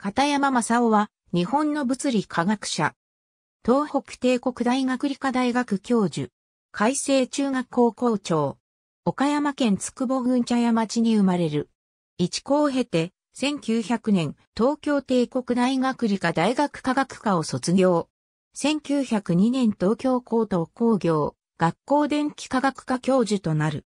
片山正夫は、日本の物理科学者。東北帝国大学理科大学教授。海星中学校校長。岡山県つくぼ郡茶屋町に生まれる。一校を経て、1900年、東京帝国大学理科大学科学科を卒業。1902年東京高等工業、学校電気科学科教授となる。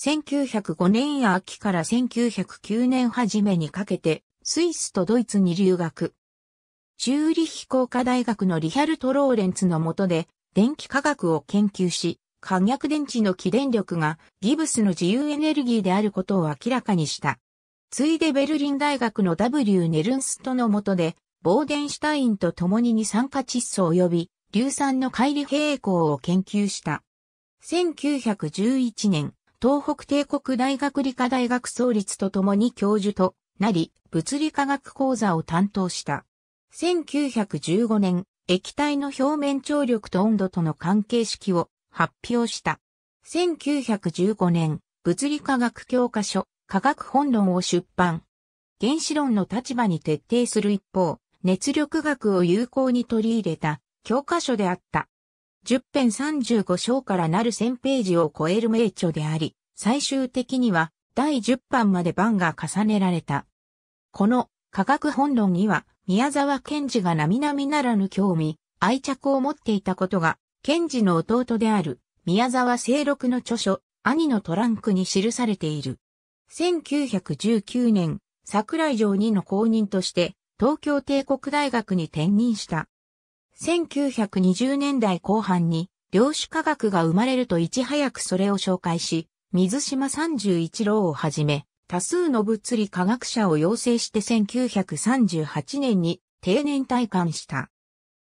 1905年秋から1909年初めにかけて、スイスとドイツに留学。チューリヒ工科大学のリヒャルト・ローレンツの下で、電気科学を研究し、可逆電池の起電力がギブスの自由エネルギーであることを明らかにした。ついでベルリン大学の W. ネルンストの下で、ボーデンシュタインと共に二酸化窒素及び硫酸の乖離平衡を研究した。1911年、東北帝国大学理科大学創立と共に教授となり、物理化学講座を担当した。1915年、液体の表面張力と温度との関係式を発表した。1915年、物理化学教科書、科学本論を出版。原子論の立場に徹底する一方、熱力学を有効に取り入れた教科書であった。10編35章からなる1000ページを超える名著であり、最終的には第10版まで版が重ねられた。この科学本論には宮沢賢治が並々ならぬ興味、愛着を持っていたことが、賢治の弟である宮沢清六の著書、兄のトランクに記されている。1919年、桜井城2の公認として東京帝国大学に転任した。1920年代後半に量子科学が生まれるといち早くそれを紹介し、水島31郎をはじめ、多数の物理科学者を養成して1938年に定年退官した。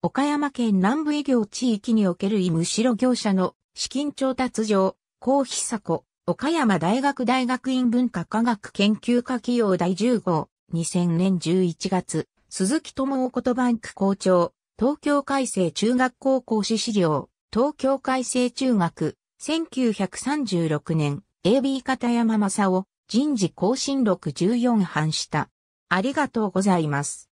岡山県南部営業地域における医務ろ業者の資金調達上、高久子、岡山大学大学院文化科学研究科企業第10号、2000年11月、鈴木智ことバンク校長、東京海星中学校講師資料、東京海星中学、1936年、AB 片山正を人事更新録14版した。ありがとうございます。